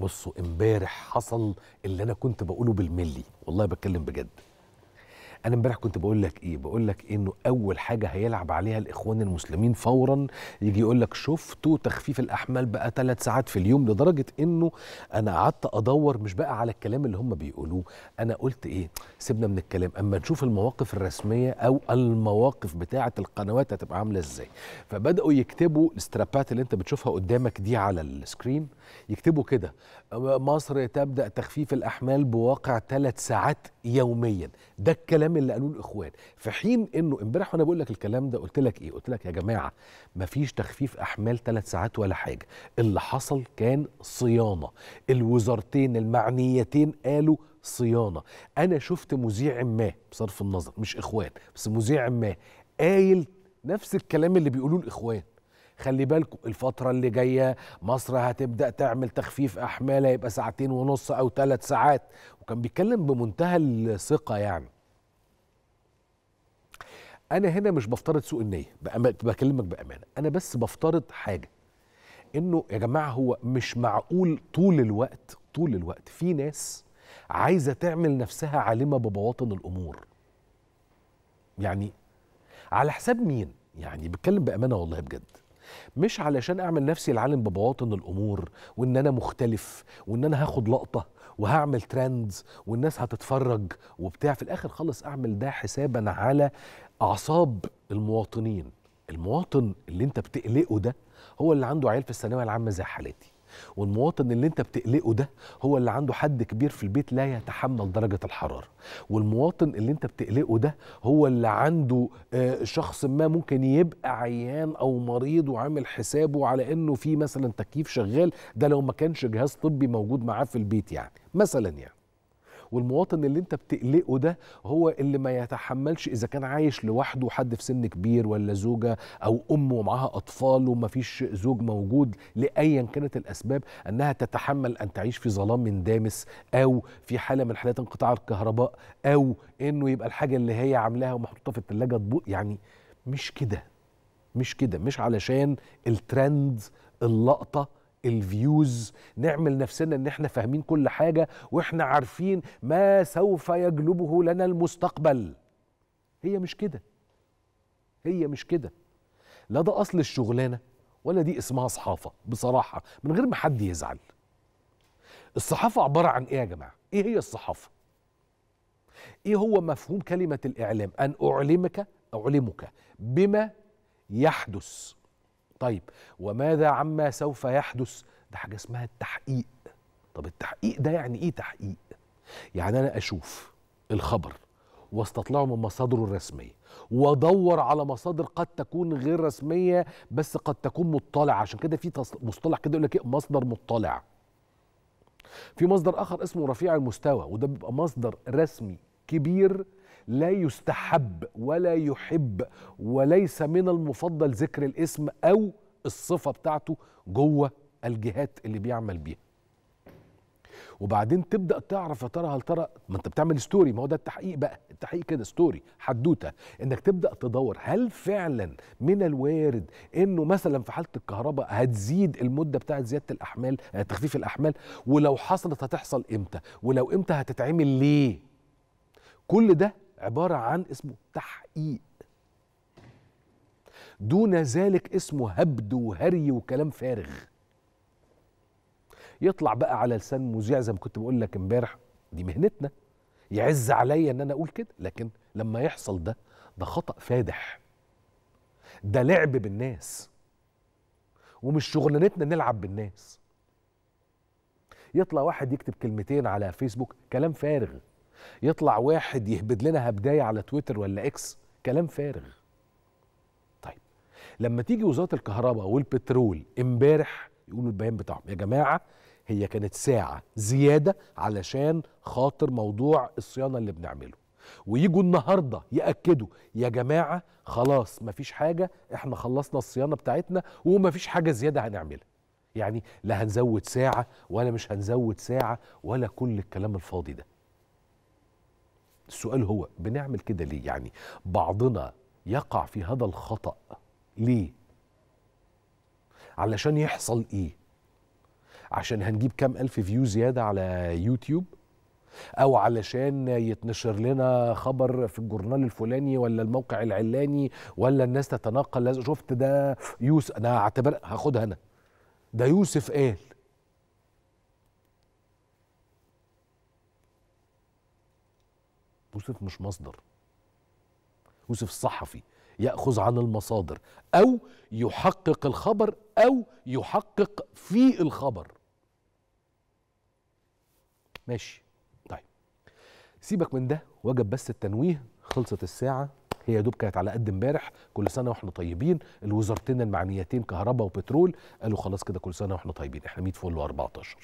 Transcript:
بصوا امبارح حصل اللي انا كنت بقوله بالملي والله بتكلم بجد انا امبارح كنت بقول لك ايه بقول لك انه اول حاجه هيلعب عليها الاخوان المسلمين فورا يجي يقول لك شفتوا تخفيف الاحمال بقى ثلاث ساعات في اليوم لدرجه انه انا قعدت ادور مش بقى على الكلام اللي هم بيقولوه انا قلت ايه سيبنا من الكلام اما نشوف المواقف الرسميه او المواقف بتاعه القنوات هتبقى عامله ازاي فبداوا يكتبوا الاسترابات اللي انت بتشوفها قدامك دي على السكرين يكتبوا كده مصر تبدا تخفيف الاحمال بواقع ثلاث ساعات يوميا ده الكلام الكلام اللي قالوه الاخوان في حين انه امبارح وانا بقول لك الكلام ده قلت لك ايه قلت لك يا جماعه مفيش تخفيف احمال ثلاث ساعات ولا حاجه اللي حصل كان صيانه الوزارتين المعنيتين قالوا صيانه انا شفت مذيع ما بصرف النظر مش اخوان بس مذيع ما قايل نفس الكلام اللي بيقولوه الاخوان خلي بالكم الفترة اللي جاية مصر هتبدأ تعمل تخفيف أحمال هيبقى ساعتين ونص أو ثلاث ساعات وكان بيتكلم بمنتهى الثقة يعني انا هنا مش بفترض سوء النيه بكلمك بامانه انا بس بفترض حاجه انه يا جماعه هو مش معقول طول الوقت طول الوقت في ناس عايزه تعمل نفسها عالمه ببواطن الامور يعني على حساب مين يعني بتكلم بامانه والله بجد مش علشان اعمل نفسي العالم ببواطن الامور وان انا مختلف وان انا هاخد لقطه وهعمل ترندز والناس هتتفرج وبتاع في الاخر خالص اعمل ده حسابا على اعصاب المواطنين المواطن اللي انت بتقلقه ده هو اللي عنده عيال في الثانويه العامه زي حالتي والمواطن اللي انت بتقلقه ده هو اللي عنده حد كبير في البيت لا يتحمل درجة الحرارة والمواطن اللي انت بتقلقه ده هو اللي عنده آه، شخص ما ممكن يبقى عيان او مريض وعامل حسابه على انه في مثلا تكييف شغال ده لو ما كانش جهاز طبي موجود معاه في البيت يعني مثلا يعني والمواطن اللي انت بتقلقه ده هو اللي ما يتحملش اذا كان عايش لوحده حد في سن كبير ولا زوجه او ام ومعاها اطفال ومفيش زوج موجود لايا كانت الاسباب انها تتحمل ان تعيش في ظلام من دامس او في حاله من حالات انقطاع الكهرباء او انه يبقى الحاجه اللي هي عاملاها ومحطوطه في الثلاجه تبوق يعني مش كده مش كده مش علشان الترند اللقطه الفيوز نعمل نفسنا ان احنا فاهمين كل حاجه واحنا عارفين ما سوف يجلبه لنا المستقبل هي مش كده هي مش كده لا ده اصل الشغلانه ولا دي اسمها صحافه بصراحه من غير ما حد يزعل الصحافه عباره عن ايه يا جماعه ايه هي الصحافه ايه هو مفهوم كلمه الاعلام ان اعلمك اعلمك بما يحدث طيب وماذا عما سوف يحدث ده حاجه اسمها التحقيق طب التحقيق ده يعني ايه تحقيق يعني انا اشوف الخبر واستطلعه من مصادره الرسميه وادور على مصادر قد تكون غير رسميه بس قد تكون مطلع عشان كده في مصطلح كده يقول لك ايه مصدر مطلع في مصدر اخر اسمه رفيع المستوى وده بيبقى مصدر رسمي كبير لا يستحب ولا يحب وليس من المفضل ذكر الاسم أو الصفة بتاعته جوه الجهات اللي بيعمل بيها وبعدين تبدا تعرف يا ترى هل ترى ما انت بتعمل ستوري ما هو ده التحقيق بقى التحقيق كده ستوري حدوته انك تبدا تدور هل فعلا من الوارد انه مثلا في حاله الكهرباء هتزيد المده بتاعه زياده الاحمال آه، تخفيف الاحمال ولو حصلت هتحصل امتى ولو امتى هتتعمل ليه كل ده عبارة عن اسمه تحقيق دون ذلك اسمه هبد وهري وكلام فارغ يطلع بقى على لسان مذيع زي ما كنت بقول لك امبارح دي مهنتنا يعز عليا ان انا اقول كده لكن لما يحصل ده ده خطا فادح ده لعب بالناس ومش شغلانتنا نلعب بالناس يطلع واحد يكتب كلمتين على فيسبوك كلام فارغ يطلع واحد يهبد لنا هبدايه على تويتر ولا اكس كلام فارغ طيب لما تيجي وزاره الكهرباء والبترول امبارح يقولوا البيان بتاعهم يا جماعه هي كانت ساعه زياده علشان خاطر موضوع الصيانه اللي بنعمله ويجوا النهارده ياكدوا يا جماعه خلاص مفيش حاجه احنا خلصنا الصيانه بتاعتنا ومفيش حاجه زياده هنعملها يعني لا هنزود ساعه ولا مش هنزود ساعه ولا كل الكلام الفاضي ده السؤال هو بنعمل كده ليه يعني بعضنا يقع في هذا الخطأ ليه علشان يحصل ايه عشان هنجيب كام ألف فيو زيادة على يوتيوب أو علشان يتنشر لنا خبر في الجورنال الفلاني ولا الموقع العلاني ولا الناس تتناقل شفت ده يوسف أنا هعتبر هاخدها أنا ده يوسف قال يوسف مش مصدر يوسف صحفي ياخذ عن المصادر او يحقق الخبر او يحقق في الخبر ماشي طيب سيبك من ده وجب بس التنويه خلصت الساعه هي يا دوب كانت على قد امبارح كل سنه واحنا طيبين الوزارتين المعنيتين كهرباء وبترول قالوا خلاص كده كل سنه واحنا طيبين احنا 100 فل و14